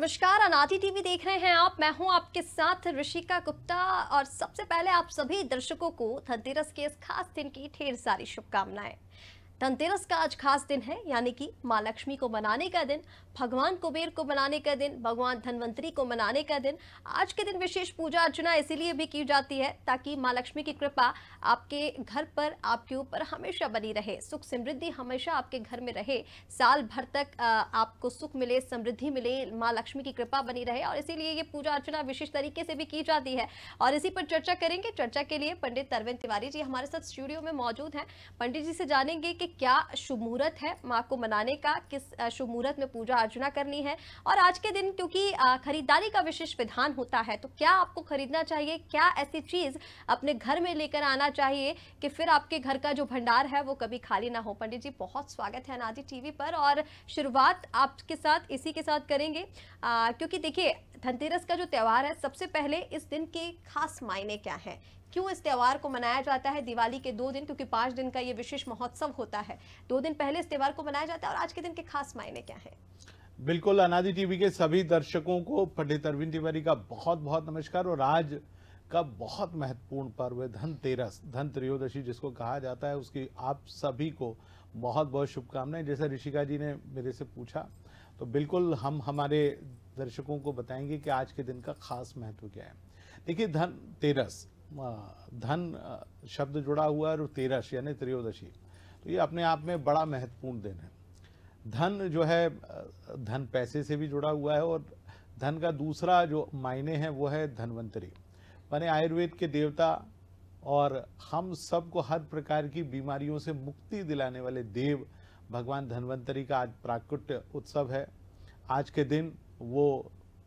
नमस्कार अनाथी टीवी देख रहे हैं आप मैं हूं आपके साथ ऋषिका गुप्ता और सबसे पहले आप सभी दर्शकों को धनतेरस के इस खास दिन की ढेर सारी शुभकामनाएं धनतेरस का आज खास दिन है यानी कि माँ लक्ष्मी को मनाने का दिन भगवान कुबेर को मनाने का दिन भगवान धनवंतरी को मनाने का दिन आज के दिन विशेष पूजा अर्चना इसीलिए भी की जाती है ताकि माँ लक्ष्मी की कृपा आपके घर पर आपके ऊपर हमेशा बनी रहे सुख समृद्धि हमेशा आपके घर में रहे साल भर तक आपको सुख मिले समृद्धि मिले माँ लक्ष्मी की कृपा बनी रहे और इसीलिए ये पूजा अर्चना विशेष तरीके से भी की जाती है और इसी पर चर्चा करेंगे चर्चा के लिए पंडित अरविंद तिवारी जी हमारे साथ स्टूडियो में मौजूद हैं पंडित जी से जानेंगे कि क्या शुभ मुहूर्त है माँ को मनाने का किस शुभ मुहूर्त में पूजा अर्चना करनी है और आज के दिन क्योंकि खरीदारी का विशेष विधान होता है तो क्या आपको खरीदना चाहिए क्या ऐसी चीज अपने घर में लेकर आना चाहिए कि फिर आपके घर का जो भंडार है वो कभी खाली ना हो पंडित जी बहुत स्वागत है अनाजी टीवी पर और शुरुआत आपके साथ इसी के साथ करेंगे क्योंकि देखिए धनतेरस का जो त्यौहार है सबसे पहले इस दिन के खास मायने क्या है क्यों इस त्यौहार को मनाया जाता है दिवाली के दो दिन क्योंकि पांच दिन का ये विशेष महोत्सव होता है दो दिन पहले इस त्यौहार को मनाया जाता है और आज के दिन के खास मायने क्या है बिल्कुल अनादि टीवी के सभी दर्शकों को पंडित अरविंद तिवारी का बहुत बहुत नमस्कार और आज का बहुत महत्वपूर्ण पर्व है धनतेरस धन त्रयोदशी जिसको कहा जाता है उसकी आप सभी को बहुत बहुत शुभकामनाएं जैसे ऋषिका जी ने मेरे से पूछा तो बिल्कुल हम हमारे दर्शकों को बताएंगे कि आज के दिन का खास महत्व क्या है देखिए धन तेरस धन शब्द जुड़ा हुआ है और तेरस यानी त्रयोदशी तो ये अपने आप में बड़ा महत्वपूर्ण दिन है धन जो है धन पैसे से भी जुड़ा हुआ है और धन का दूसरा जो मायने हैं वो है धनवंतरी माने आयुर्वेद के देवता और हम सबको हर प्रकार की बीमारियों से मुक्ति दिलाने वाले देव भगवान धनवंतरी का आज प्राकृत उत्सव है आज के दिन वो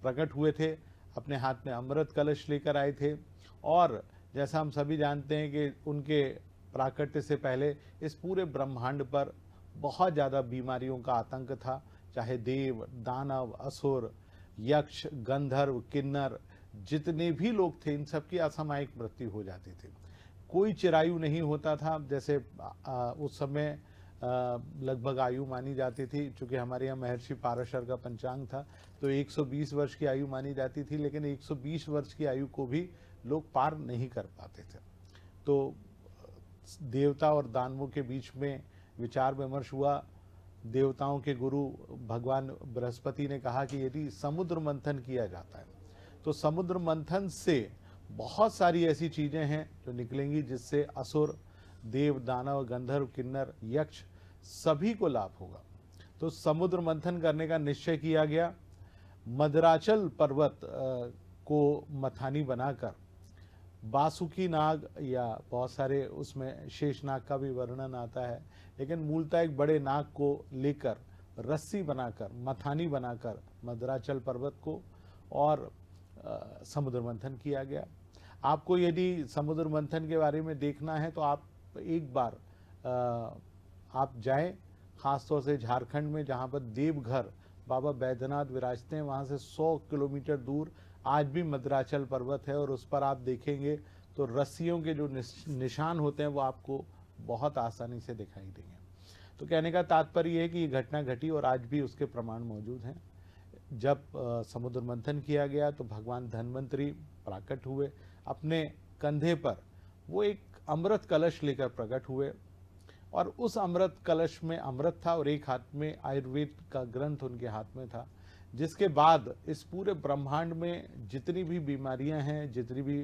प्रकट हुए थे अपने हाथ में अमृत कलश लेकर आए थे और जैसा हम सभी जानते हैं कि उनके प्राकट्य से पहले इस पूरे ब्रह्मांड पर बहुत ज़्यादा बीमारियों का आतंक था चाहे देव दानव असुर यक्ष गंधर्व किन्नर जितने भी लोग थे इन सबकी असामायिक मृत्यु हो जाती थी कोई चिरायु नहीं होता था जैसे उस समय लगभग आयु मानी जाती थी क्योंकि हमारे यहाँ महर्षि पाराशर का पंचांग था तो 120 वर्ष की आयु मानी जाती थी लेकिन 120 वर्ष की आयु को भी लोग पार नहीं कर पाते थे तो देवता और दानवों के बीच में विचार विमर्श हुआ देवताओं के गुरु भगवान बृहस्पति ने कहा कि यदि समुद्र मंथन किया जाता है तो समुद्र मंथन से बहुत सारी ऐसी चीज़ें हैं जो निकलेंगी जिससे असुर देव दानव गंधर्व किन्नर यक्ष सभी को लाभ होगा तो समुद्र मंथन करने का निश्चय किया गया मदराचल पर्वत को मथानी बनाकर बासुकी नाग या बहुत सारे उसमें शेष नाग का भी वर्णन आता है लेकिन मूलतः एक बड़े नाग को लेकर रस्सी बनाकर मथानी बनाकर मदराचल पर्वत को और आ, समुद्र मंथन किया गया आपको यदि समुद्र मंथन के बारे में देखना है तो आप एक बार आ, आप जाएं ख़ासतौर से झारखंड में जहाँ पर देवघर बाबा बैद्यनाथ विराजते हैं वहाँ से 100 किलोमीटर दूर आज भी मद्राचल पर्वत है और उस पर आप देखेंगे तो रस्सियों के जो निशान होते हैं वो आपको बहुत आसानी से दिखाई देंगे तो कहने का तात्पर्य है कि ये घटना घटी और आज भी उसके प्रमाण मौजूद हैं जब समुद्र मंथन किया गया तो भगवान धनवंतरी प्राकट हुए अपने कंधे पर वो एक अमृत कलश लेकर प्रकट हुए और उस अमृत कलश में अमृत था और एक हाथ में आयुर्वेद का ग्रंथ उनके हाथ में था जिसके बाद इस पूरे ब्रह्मांड में जितनी भी बीमारियां हैं जितनी भी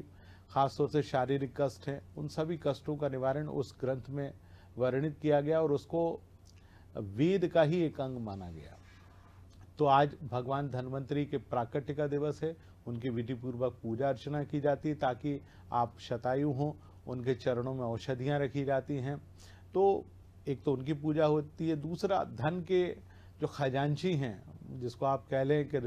खासतौर से शारीरिक कष्ट हैं उन सभी कष्टों का निवारण उस ग्रंथ में वर्णित किया गया और उसको वेद का ही एक अंग माना गया तो आज भगवान धनवंतरी के प्राकट्य का दिवस है उनकी विधिपूर्वक पूजा अर्चना की जाती है ताकि आप शतायु हों उनके चरणों में औषधियाँ रखी जाती हैं तो एक तो उनकी पूजा होती है दूसरा धन के जो खजांची हैं जिसको आप कह लें कि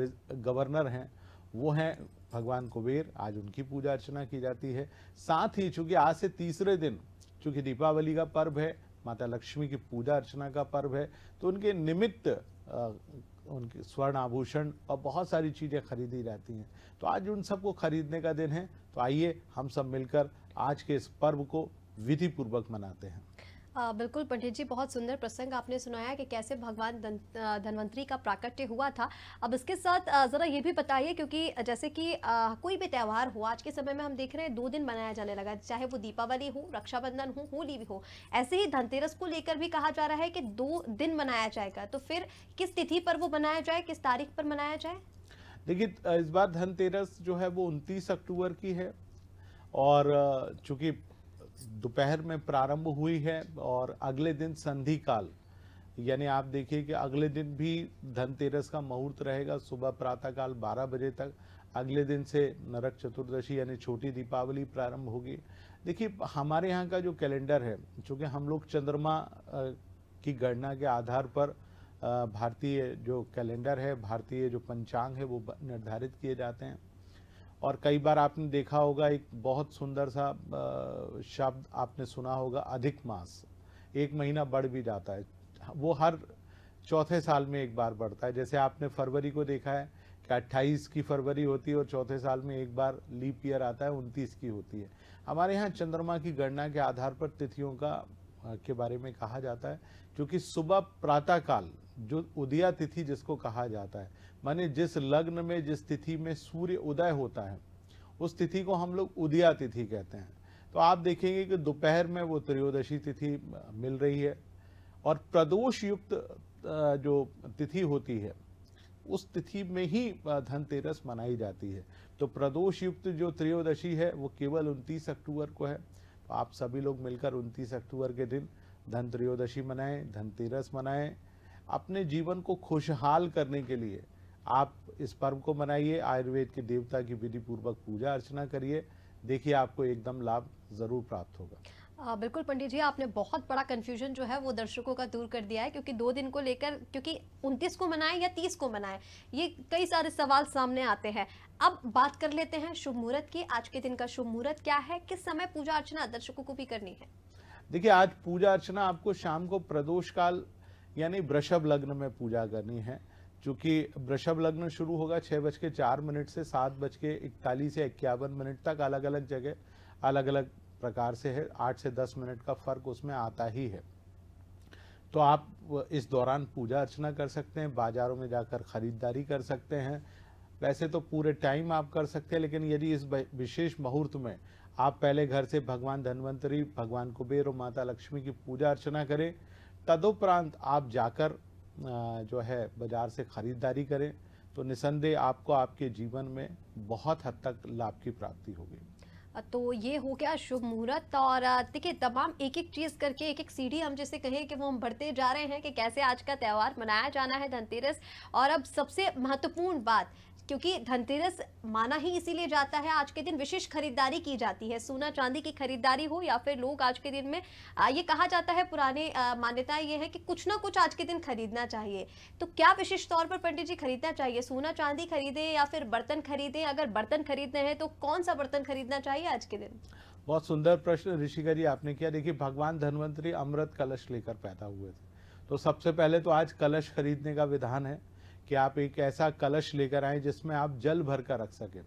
गवर्नर हैं वो हैं भगवान कुबेर आज उनकी पूजा अर्चना की जाती है साथ ही चूंकि आज से तीसरे दिन चूंकि दीपावली का पर्व है माता लक्ष्मी की पूजा अर्चना का पर्व है तो उनके निमित्त उनके स्वर्ण आभूषण और बहुत सारी चीज़ें खरीदी जाती हैं तो आज उन सबको खरीदने का दिन है तो आइए हम सब मिलकर आज के इस पर्व को विधिपूर्वक मनाते हैं बिल्कुल पंडित जी बहुत सुंदर प्रसंग आपने सुनाया कि कैसे भगवान धनवंतरी का प्राकट्य हुआ था अब इसके साथ ज़रा ये भी बताइए क्योंकि जैसे कि कोई भी त्यौहार हो आज के समय में हम देख रहे हैं दो दिन मनाया जाने लगा चाहे वो दीपावली हो रक्षाबंधन हो होली भी हो ऐसे ही धनतेरस को लेकर भी कहा जा रहा है कि दो दिन मनाया जाएगा तो फिर किस तिथि पर वो मनाया जाए किस तारीख पर मनाया जाए देखिए इस बार धनतेरस जो है वो उनतीस अक्टूबर की है और चूंकि दोपहर में प्रारंभ हुई है और अगले दिन संधि काल यानी आप देखिए कि अगले दिन भी धनतेरस का मुहूर्त रहेगा सुबह प्रातःकाल 12 बजे तक अगले दिन से नरक चतुर्दशी यानी छोटी दीपावली प्रारंभ होगी देखिए हमारे यहाँ का जो कैलेंडर है चूँकि हम लोग चंद्रमा की गणना के आधार पर भारतीय जो कैलेंडर है भारतीय जो पंचांग है वो निर्धारित किए जाते हैं और कई बार आपने देखा होगा एक बहुत सुंदर सा शब्द आपने सुना होगा अधिक मास एक महीना बढ़ भी जाता है वो हर चौथे साल में एक बार बढ़ता है जैसे आपने फरवरी को देखा है कि अट्ठाईस की फरवरी होती है और चौथे साल में एक बार लीप ईयर आता है उनतीस की होती है हमारे यहाँ चंद्रमा की गणना के आधार पर तिथियों का के बारे में कहा जाता है क्योंकि सुबह प्रातःकाल जो उदया तिथि जिसको कहा जाता है माने जिस लग्न में जिस तिथि में सूर्य उदय होता है उस तिथि को हम लोग उदया तिथि कहते हैं तो आप देखेंगे कि दोपहर में वो त्रयोदशी तिथि मिल रही है और प्रदोष युक्त जो तिथि होती है उस तिथि में ही धनतेरस मनाई जाती है तो प्रदोष युक्त जो त्रयोदशी है वो केवल 29 अक्टूबर को है तो आप सभी लोग मिलकर 29 अक्टूबर के दिन धन त्रयोदशी मनाएं धनतेरस मनाएं अपने जीवन को खुशहाल करने के लिए आप इस पर्व को मनाइए आयुर्वेद के देवता की विधि पूर्वक पूजा अर्चना करिए देखिए आपको एकदम लाभ जरूर प्राप्त होगा आ, बिल्कुल पंडित जी आपने बहुत बड़ा कंफ्यूजन जो है वो दर्शकों का दूर कर दिया है क्योंकि दो दिन को लेकर क्योंकि 29 को मनाएं या 30 को मनाएं ये कई सारे सवाल सामने आते हैं अब बात कर लेते हैं शुभ मुहूर्त की आज के दिन का शुभ मुहूर्त क्या है किस समय पूजा अर्चना दर्शकों को भी करनी है देखिए आज पूजा अर्चना आपको शाम को प्रदोष काल यानी वृषभ लग्न में पूजा करनी है चूँकि वृषभ लग्न शुरू होगा छः बज के चार मिनट से सात बज के इकतालीस या इक्यावन मिनट तक अलग अलग जगह अलग अलग प्रकार से है आठ से दस मिनट का फर्क उसमें आता ही है तो आप इस दौरान पूजा अर्चना कर सकते हैं बाज़ारों में जाकर ख़रीदारी कर सकते हैं वैसे तो पूरे टाइम आप कर सकते हैं लेकिन यदि इस विशेष मुहूर्त में आप पहले घर से भगवान धन्वंतरी भगवान कुबेर और माता लक्ष्मी की पूजा अर्चना करें तदुपरांत आप जाकर जो है बाज़ार से ख़रीदारी करें तो निसंदेह आपको आपके जीवन में बहुत हद तक लाभ की प्राप्ति होगी तो ये हो गया शुभ मुहूर्त और देखिए तमाम एक एक चीज़ करके एक एक सीढ़ी हम जैसे कहें कि वो हम बढ़ते जा रहे हैं कि कैसे आज का त्यौहार मनाया जाना है धनतेरस और अब सबसे महत्वपूर्ण बात क्योंकि धनतेरस माना ही इसीलिए जाता है आज के दिन विशेष खरीदारी की जाती है सोना चांदी की खरीदारी हो या फिर लोग आज के दिन में ये कहा जाता है पुराने मान्यता ये है कि कुछ ना कुछ आज के दिन खरीदना चाहिए तो क्या विशेष तौर पर पंडित जी खरीदना चाहिए सोना चांदी खरीदे या फिर बर्तन खरीदे अगर बर्तन खरीदने हैं तो कौन सा बर्तन खरीदना चाहिए आज के दिन बहुत सुंदर प्रश्न ऋषिका जी आपने किया देखिए भगवान धनवंतरी अमृत कलश लेकर पैदा हुए थे तो सबसे पहले तो आज कलश खरीदने का विधान है कि आप एक ऐसा कलश लेकर आए जिसमें आप जल भर कर रख सकें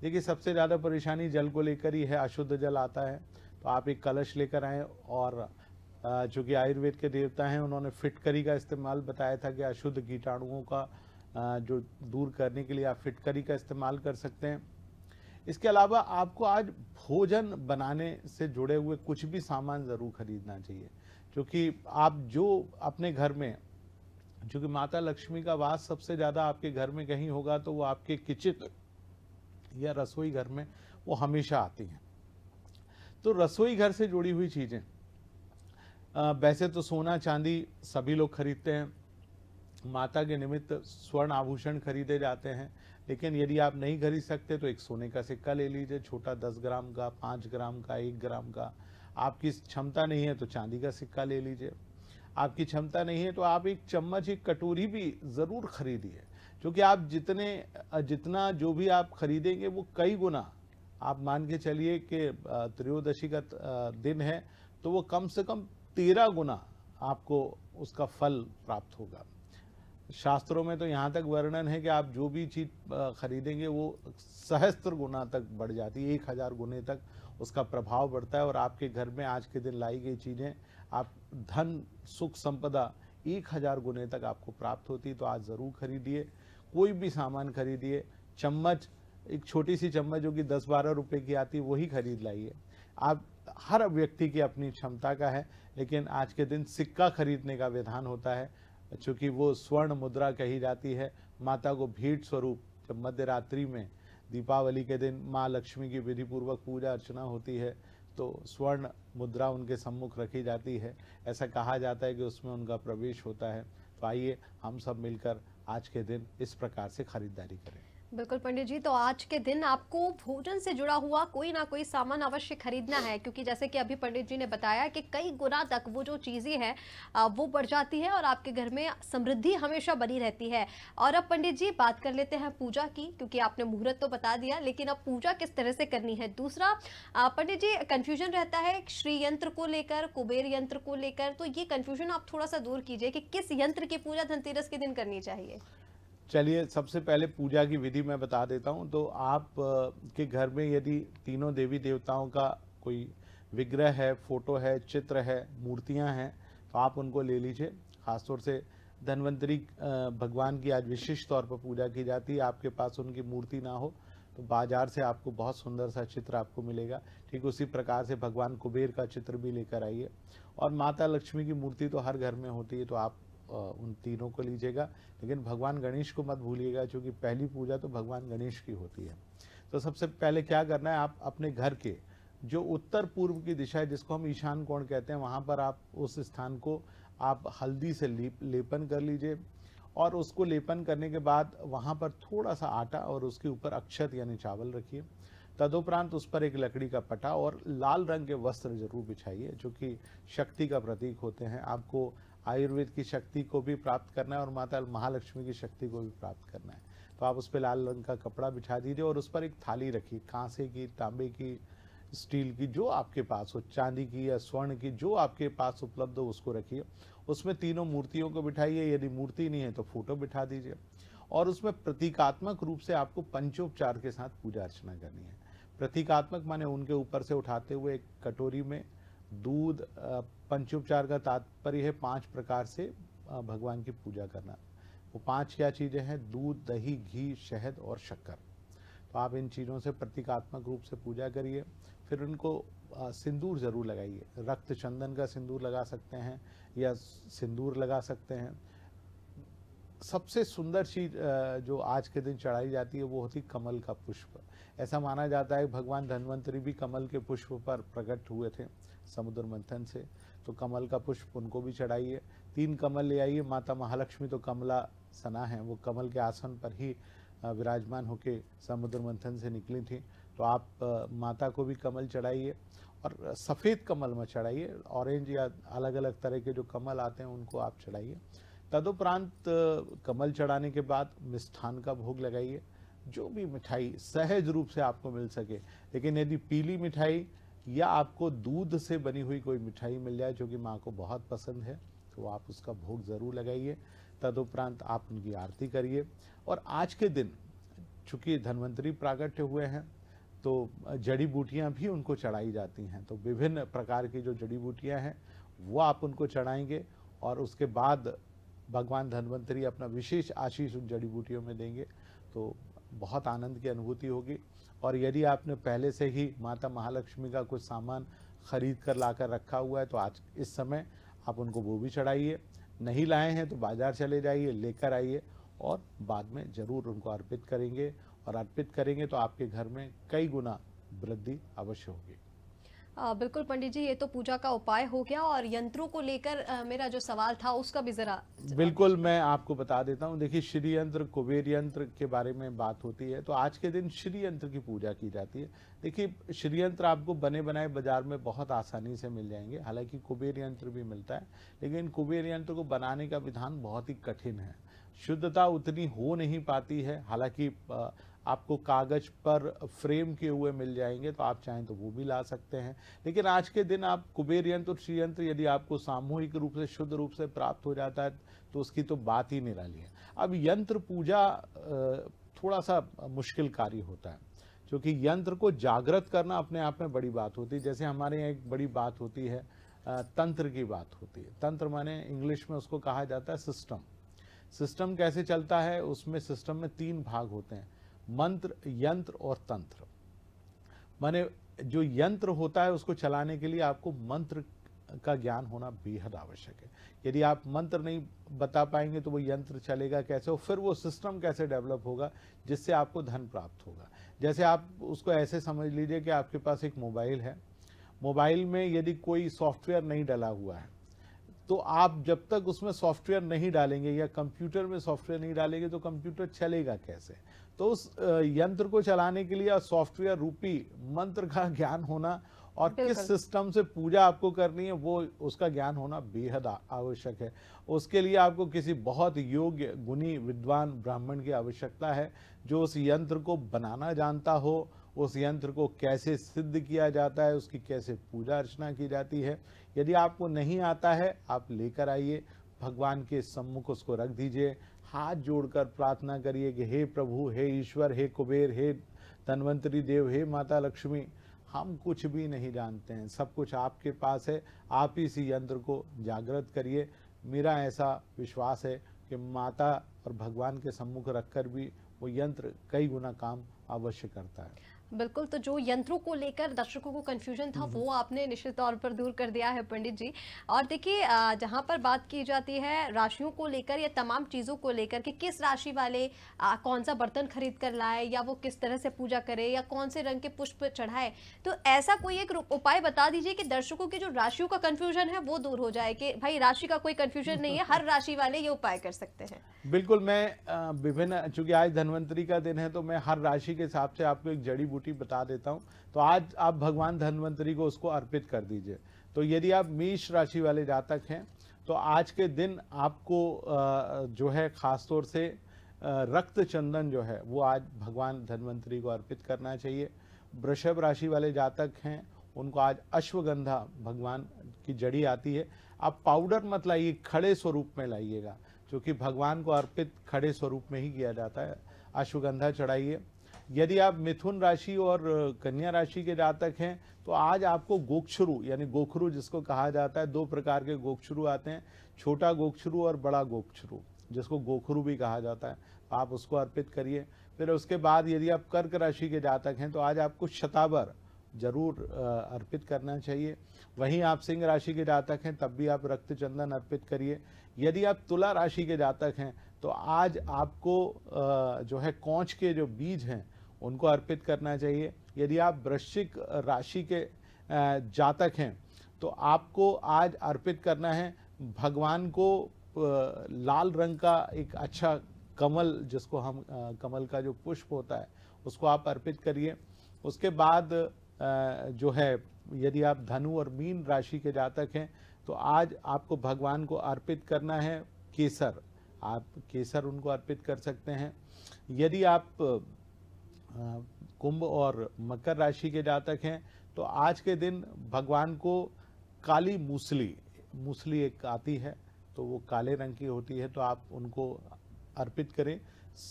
देखिए सबसे ज़्यादा परेशानी जल को लेकर ही है अशुद्ध जल आता है तो आप एक कलश लेकर आए और चूँकि आयुर्वेद के देवता हैं उन्होंने फिटकरी का इस्तेमाल बताया था कि अशुद्ध कीटाणुओं का जो दूर करने के लिए आप फिटकरी का इस्तेमाल कर सकते हैं इसके अलावा आपको आज भोजन बनाने से जुड़े हुए कुछ भी सामान ज़रूर खरीदना चाहिए क्योंकि आप जो अपने घर में जो कि माता लक्ष्मी का वास सबसे ज़्यादा आपके घर में कहीं होगा तो वो आपके किचित या रसोई घर में वो हमेशा आती हैं तो रसोई घर से जुड़ी हुई चीज़ें वैसे तो सोना चांदी सभी लोग खरीदते हैं माता के निमित्त स्वर्ण आभूषण खरीदे जाते हैं लेकिन यदि आप नहीं खरीद सकते तो एक सोने का सिक्का ले लीजिए छोटा दस ग्राम का पाँच ग्राम का एक ग्राम का आपकी क्षमता नहीं है तो चांदी का सिक्का ले लीजिए आपकी क्षमता नहीं है तो आप एक चम्मच एक कटोरी भी ज़रूर खरीदिए क्योंकि आप जितने जितना जो भी आप खरीदेंगे वो कई गुना आप मान के चलिए कि त्रयोदशी का दिन है तो वो कम से कम तेरह गुना आपको उसका फल प्राप्त होगा शास्त्रों में तो यहाँ तक वर्णन है कि आप जो भी चीज खरीदेंगे वो सहस्त्र गुना तक बढ़ जाती है एक हज़ार गुने तक उसका प्रभाव बढ़ता है और आपके घर में आज के दिन लाई गई चीज़ें आप धन सुख संपदा एक हज़ार गुने तक आपको प्राप्त होती तो आज ज़रूर खरीदिए कोई भी सामान खरीदिए चम्मच एक छोटी सी चम्मच जो कि दस बारह रुपए की आती वही खरीद लाइए आप हर व्यक्ति की अपनी क्षमता का है लेकिन आज के दिन सिक्का खरीदने का विधान होता है चूँकि वो स्वर्ण मुद्रा कही जाती है माता को भेंट स्वरूप जब मध्य रात्रि में दीपावली के दिन माँ लक्ष्मी की विधिपूर्वक पूजा अर्चना होती है तो स्वर्ण मुद्रा उनके सम्मुख रखी जाती है ऐसा कहा जाता है कि उसमें उनका प्रवेश होता है तो आइए हम सब मिलकर आज के दिन इस प्रकार से खरीदारी करें बिल्कुल पंडित जी तो आज के दिन आपको भोजन से जुड़ा हुआ कोई ना कोई सामान अवश्य खरीदना है क्योंकि जैसे कि अभी पंडित जी ने बताया कि कई गुना तक वो जो चीज़ें हैं वो बढ़ जाती है और आपके घर में समृद्धि हमेशा बनी रहती है और अब पंडित जी बात कर लेते हैं पूजा की क्योंकि आपने मुहूर्त तो बता दिया लेकिन अब पूजा किस तरह से करनी है दूसरा पंडित जी कन्फ्यूजन रहता है श्री यंत्र को लेकर कुबेर यंत्र को लेकर तो ये कन्फ्यूजन आप थोड़ा सा दूर कीजिए कि किस यंत्र की पूजा धनतेरस के दिन करनी चाहिए चलिए सबसे पहले पूजा की विधि मैं बता देता हूँ तो आप के घर में यदि तीनों देवी देवताओं का कोई विग्रह है फोटो है चित्र है मूर्तियाँ हैं तो आप उनको ले लीजिए ख़ासतौर से धन्वंतरी भगवान की आज विशिष्ट तौर पर पूजा की जाती है आपके पास उनकी मूर्ति ना हो तो बाजार से आपको बहुत सुंदर सा चित्र आपको मिलेगा ठीक उसी प्रकार से भगवान कुबेर का चित्र भी लेकर आइए और माता लक्ष्मी की मूर्ति तो हर घर में होती है तो आप उन तीनों को लीजिएगा लेकिन भगवान गणेश को मत भूलिएगा क्योंकि पहली पूजा तो भगवान गणेश की होती है तो सबसे पहले क्या करना है आप अपने घर के जो उत्तर पूर्व की दिशा है जिसको हम ईशान कोण कहते हैं वहाँ पर आप उस स्थान को आप हल्दी से लेप लेपन कर लीजिए और उसको लेपन करने के बाद वहाँ पर थोड़ा सा आटा और उसके ऊपर अक्षत यानी चावल रखिए तदुपरांत उस पर एक लकड़ी का पटा और लाल रंग के वस्त्र जरूर बिछाइए जो कि शक्ति का प्रतीक होते हैं आपको आयुर्वेद की शक्ति को भी प्राप्त करना है और माता महालक्ष्मी की शक्ति को भी प्राप्त करना है तो आप उस पर लाल रंग का कपड़ा बिछा दीजिए और उस पर एक थाली रखिए कांसे की तांबे की स्टील की जो आपके पास हो चांदी की या स्वर्ण की जो आपके पास उपलब्ध हो उसको रखिए उसमें तीनों मूर्तियों को बिठाइए यदि मूर्ति नहीं है तो फोटो बिठा दीजिए और उसमें प्रतीकात्मक रूप से आपको पंचोपचार के साथ पूजा अर्चना करनी है प्रतीकात्मक माने उनके ऊपर से उठाते हुए एक कटोरी में दूध पंचोपचार का तात्पर्य है पांच प्रकार से भगवान की पूजा करना वो पांच क्या चीज़ें हैं दूध दही घी शहद और शक्कर तो आप इन चीज़ों से प्रतीकात्मक रूप से पूजा करिए फिर उनको सिंदूर ज़रूर लगाइए रक्त चंदन का सिंदूर लगा सकते हैं या सिंदूर लगा सकते हैं सबसे सुंदर चीज जो आज के दिन चढ़ाई जाती है वो होती कमल का पुष्प ऐसा माना जाता है भगवान धन्वंतरी भी कमल के पुष्प पर प्रकट हुए थे समुद्र मंथन से तो कमल का पुष्प उनको भी चढ़ाइए तीन कमल ले आइए माता महालक्ष्मी तो कमला सना है वो कमल के आसन पर ही विराजमान होके समुद्र मंथन से निकली थी तो आप माता को भी कमल चढ़ाइए और सफ़ेद कमल में चढ़ाइए ऑरेंज या अलग अलग तरह के जो कमल आते हैं उनको आप चढ़ाइए तदुपरांत कमल चढ़ाने के बाद मिष्ठान का भोग लगाइए जो भी मिठाई सहज रूप से आपको मिल सके लेकिन यदि पीली मिठाई या आपको दूध से बनी हुई कोई मिठाई मिल जाए जो कि माँ को बहुत पसंद है तो आप उसका भोग ज़रूर लगाइए तदुपरांत आप उनकी आरती करिए और आज के दिन चूंकि धन्वंतरी प्रागट्य हुए हैं तो जड़ी बूटियाँ भी उनको चढ़ाई जाती हैं तो विभिन्न प्रकार की जो जड़ी बूटियाँ हैं वो आप उनको चढ़ाएंगे और उसके बाद भगवान धन्वंतरी अपना विशेष आशीष उन जड़ी बूटियों में देंगे तो बहुत आनंद की अनुभूति होगी और यदि आपने पहले से ही माता महालक्ष्मी का कुछ सामान खरीद कर ला कर रखा हुआ है तो आज इस समय आप उनको वो भी चढ़ाइए नहीं लाए हैं तो बाजार चले जाइए लेकर आइए और बाद में ज़रूर उनको अर्पित करेंगे और अर्पित करेंगे तो आपके घर में कई गुना वृद्धि अवश्य होगी बिल्कुल पंडित जी ये तो पूजा का उपाय हो गया और यंत्रों को लेकर मेरा जो सवाल था उसका भी जरा बिल्कुल मैं आपको बता देता हूँ देखिए श्री यंत्र कुबेर यंत्र के बारे में बात होती है तो आज के दिन श्री यंत्र की पूजा की जाती है देखिए श्री यंत्र आपको बने बनाए बाजार में बहुत आसानी से मिल जाएंगे हालांकि कुबेर यंत्र भी मिलता है लेकिन कुबेर यंत्र को बनाने का विधान बहुत ही कठिन है शुद्धता उतनी हो नहीं पाती है हालांकि आपको कागज़ पर फ्रेम किए हुए मिल जाएंगे तो आप चाहें तो वो भी ला सकते हैं लेकिन आज के दिन आप कुबेर यंत्र और श्रीयंत्र यदि आपको सामूहिक रूप से शुद्ध रूप से प्राप्त हो जाता है तो उसकी तो बात ही निराली है अब यंत्र पूजा थोड़ा सा मुश्किल कार्य होता है क्योंकि यंत्र को जागृत करना अपने आप में बड़ी बात होती है जैसे हमारे यहाँ एक बड़ी बात होती है तंत्र की बात होती है तंत्र माने इंग्लिश में उसको कहा जाता है सिस्टम सिस्टम कैसे चलता है उसमें सिस्टम में तीन भाग होते हैं मंत्र यंत्र और तंत्र माने जो यंत्र होता है उसको चलाने के लिए आपको मंत्र का ज्ञान होना बेहद आवश्यक है यदि आप मंत्र नहीं बता पाएंगे तो वो यंत्र चलेगा कैसे और फिर वो सिस्टम कैसे डेवलप होगा जिससे आपको धन प्राप्त होगा जैसे आप उसको ऐसे समझ लीजिए कि आपके पास एक मोबाइल है मोबाइल में यदि कोई सॉफ्टवेयर नहीं डला हुआ है तो आप जब तक उसमें सॉफ्टवेयर नहीं डालेंगे या कंप्यूटर में सॉफ्टवेयर नहीं डालेंगे तो कंप्यूटर चलेगा कैसे तो उस यंत्र को चलाने के लिए सॉफ्टवेयर रूपी मंत्र का ज्ञान होना और किस सिस्टम से पूजा आपको करनी है वो उसका ज्ञान होना बेहद आवश्यक है उसके लिए आपको किसी बहुत योग्य गुणी विद्वान ब्राह्मण की आवश्यकता है जो उस यंत्र को बनाना जानता हो उस यंत्र को कैसे सिद्ध किया जाता है उसकी कैसे पूजा अर्चना की जाती है यदि आपको नहीं आता है आप लेकर आइए भगवान के सम्मुख उसको रख दीजिए हाथ जोड़कर प्रार्थना करिए कि हे प्रभु हे ईश्वर हे कुबेर हे धनवंतरी देव हे माता लक्ष्मी हम कुछ भी नहीं जानते हैं सब कुछ आपके पास है आप ही इसी यंत्र को जागृत करिए मेरा ऐसा विश्वास है कि माता और भगवान के सम्मुख रखकर भी वो यंत्र कई गुना काम अवश्य करता है बिल्कुल तो जो यंत्रों को लेकर दर्शकों को कंफ्यूजन था वो हम्म। आपने निश्चित तौर पर दूर कर दिया है पंडित जी और देखिए जहाँ पर बात की जाती है राशियों को लेकर या तमाम चीज़ों को लेकर कि किस राशि वाले आ, कौन सा बर्तन खरीद कर लाए या वो किस तरह से पूजा करे या कौन से रंग के पुष्प चढ़ाए तो ऐसा कोई एक उपाय बता दीजिए कि दर्शकों की जो राशियों का कन्फ्यूजन है वो दूर हो जाए कि भाई राशि का कोई कन्फ्यूजन नहीं है हर राशि वाले ये उपाय कर सकते हैं बिल्कुल मैं विभिन्न चूंकि आज धनवंतरी का दिन है तो मैं हर राशि के हिसाब से आपको एक जड़ी बूटी बता देता हूँ तो आज आप भगवान धनवंतरी को उसको अर्पित कर दीजिए तो यदि आप मेष राशि वाले जातक हैं तो आज के दिन आपको जो है ख़ास तौर से रक्त चंदन जो है वो आज भगवान धनवंतरी को अर्पित करना चाहिए वृषभ राशि वाले जातक हैं उनको आज अश्वगंधा भगवान की जड़ी आती है आप पाउडर मत लाइए खड़े स्वरूप में लाइएगा क्योंकि भगवान को अर्पित खड़े स्वरूप में ही किया जाता है अश्वगंधा चढ़ाइए यदि आप मिथुन राशि और कन्या राशि के जातक हैं तो आज आपको गोक्षरु यानी गोखरू जिसको कहा जाता है दो प्रकार के गोक्षरु आते हैं छोटा गोक्षरु और बड़ा गोक्षरु जिसको गोखरू भी कहा जाता है आप उसको अर्पित करिए फिर उसके बाद यदि आप कर्क राशि के जातक हैं तो आज आपको शताबर जरूर अर्पित करना चाहिए वहीं आप सिंह राशि के जातक हैं तब भी आप रक्त चंदन अर्पित करिए यदि आप तुला राशि के जातक हैं तो आज आपको जो है कौच के जो बीज हैं उनको अर्पित करना चाहिए यदि आप वृश्चिक राशि के जातक हैं तो आपको आज अर्पित करना है भगवान को लाल रंग का एक अच्छा कमल जिसको हम कमल का जो पुष्प होता है उसको आप अर्पित करिए उसके बाद जो है यदि आप धनु और मीन राशि के जातक हैं तो आज आपको भगवान को अर्पित करना है केसर आप केसर उनको अर्पित कर सकते हैं यदि आप कुंभ और मकर राशि के जातक हैं तो आज के दिन भगवान को काली मूसली मूसली एक आती है तो वो काले रंग की होती है तो आप उनको अर्पित करें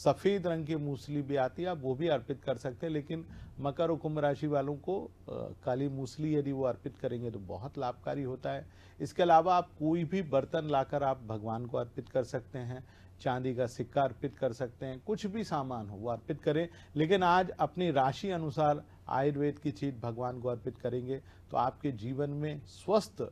सफ़ेद रंग की मूसली भी आती है आप वो भी अर्पित कर सकते हैं लेकिन मकर और कुंभ राशि वालों को आ, काली मूसली यदि वो अर्पित करेंगे तो बहुत लाभकारी होता है इसके अलावा आप कोई भी बर्तन लाकर आप भगवान को अर्पित कर सकते हैं चांदी का सिक्का अर्पित कर सकते हैं कुछ भी सामान हो वो अर्पित करें लेकिन आज अपनी राशि अनुसार आयुर्वेद की चीज भगवान को अर्पित करेंगे तो आपके जीवन में स्वस्थ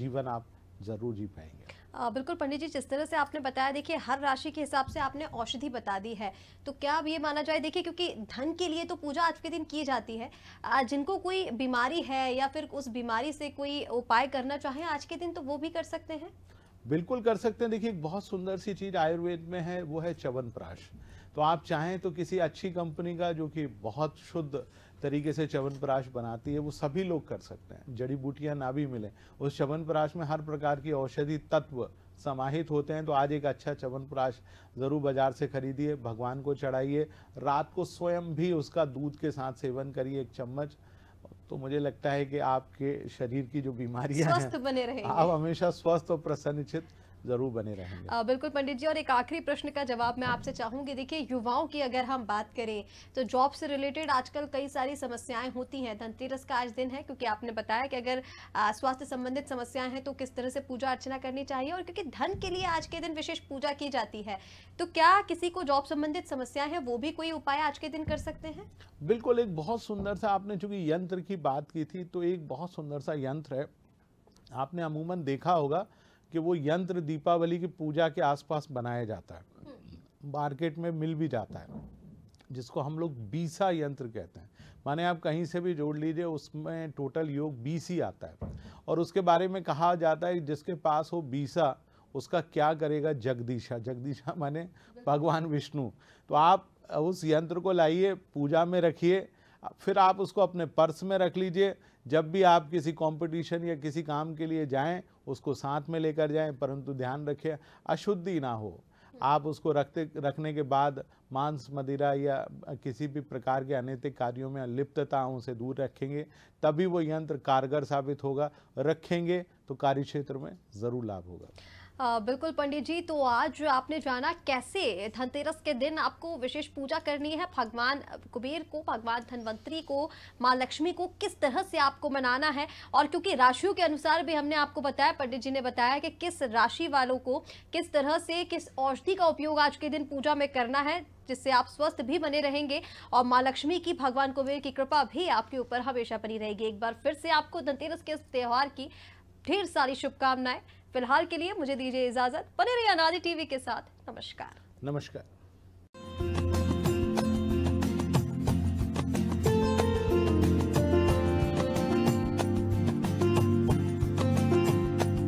जीवन आप जरूर जी पाएंगे आ, बिल्कुल पंडित जी जिस तरह से आपने बताया देखिए हर राशि के हिसाब से आपने औषधि बता दी है तो क्या अब ये माना जाए देखिए क्योंकि धन के लिए तो पूजा आज के दिन की जाती है आ, जिनको कोई बीमारी है या फिर उस बीमारी से कोई उपाय करना चाहे आज के दिन तो वो भी कर सकते हैं बिल्कुल कर सकते हैं देखिए बहुत सुंदर सी चीज़ आयुर्वेद में है वो है प्राश तो आप चाहें तो किसी अच्छी कंपनी का जो कि बहुत शुद्ध तरीके से प्राश बनाती है वो सभी लोग कर सकते हैं जड़ी बूटियाँ ना भी मिलें उस प्राश में हर प्रकार की औषधि तत्व समाहित होते हैं तो आज एक अच्छा प्राश ज़रूर बाजार से खरीदिए भगवान को चढ़ाइए रात को स्वयं भी उसका दूध के साथ सेवन करिए एक चम्मच तो मुझे लगता है कि आपके शरीर की जो बीमारियां हैं आप हमेशा स्वस्थ और प्रसन्नचित जरूर बने रहेंगे आ, बिल्कुल पंडित जी और एक आखिरी प्रश्न का जवाब मैं आपसे चाहूंगी देखिए युवाओं की अगर हम बात करें तो जॉब से रिलेटेड आजकल कई सारी समस्याएं होती हैं धनतेरस का आज दिन है क्योंकि आपने बताया कि अगर स्वास्थ्य संबंधित समस्याएं हैं तो किस तरह से पूजा अर्चना करनी चाहिए और क्योंकि धन के लिए आज के दिन विशेष पूजा की जाती है तो क्या किसी को जॉब संबंधित समस्या है वो भी कोई उपाय आज के दिन कर सकते हैं बिल्कुल एक बहुत सुंदर सा आपने चूंकि यंत्र की बात की थी तो एक बहुत सुंदर सा यंत्र है आपने अमूमन देखा होगा कि वो यंत्र दीपावली की पूजा के आसपास बनाया जाता है मार्केट में मिल भी जाता है जिसको हम लोग बीसा यंत्र कहते हैं माने आप कहीं से भी जोड़ लीजिए उसमें टोटल योग बीस ही आता है और उसके बारे में कहा जाता है जिसके पास हो बीसा उसका क्या करेगा जगदीशा जगदीशा माने भगवान विष्णु तो आप उस यंत्र को लाइए पूजा में रखिए फिर आप उसको अपने पर्स में रख लीजिए जब भी आप किसी कंपटीशन या किसी काम के लिए जाएं उसको साथ में लेकर जाएं परंतु ध्यान रखें अशुद्धि ना हो आप उसको रखते रखने के बाद मांस मदिरा या किसी भी प्रकार के अनैतिक कार्यों में लिप्तताओं से दूर रखेंगे तभी वो यंत्र कारगर साबित होगा रखेंगे तो कार्य क्षेत्र में ज़रूर लाभ होगा बिल्कुल पंडित जी तो आज आपने जाना कैसे धनतेरस के दिन आपको विशेष पूजा करनी है भगवान कुबेर को भगवान धनवंतरी को माँ लक्ष्मी को किस तरह से आपको मनाना है और क्योंकि राशियों के अनुसार भी हमने आपको बताया पंडित जी ने बताया कि किस राशि वालों को किस तरह से किस औषधि का उपयोग आज के दिन पूजा में करना है जिससे आप स्वस्थ भी बने रहेंगे और माँ लक्ष्मी की भगवान कुबेर की कृपा भी आपके ऊपर हमेशा बनी रहेगी एक बार फिर से आपको धनतेरस के इस त्यौहार की ढेर सारी शुभकामनाएं फिलहाल के लिए मुझे दीजिए इजाजत बने रहिए अनाजी टीवी के साथ नमस्कार नमस्कार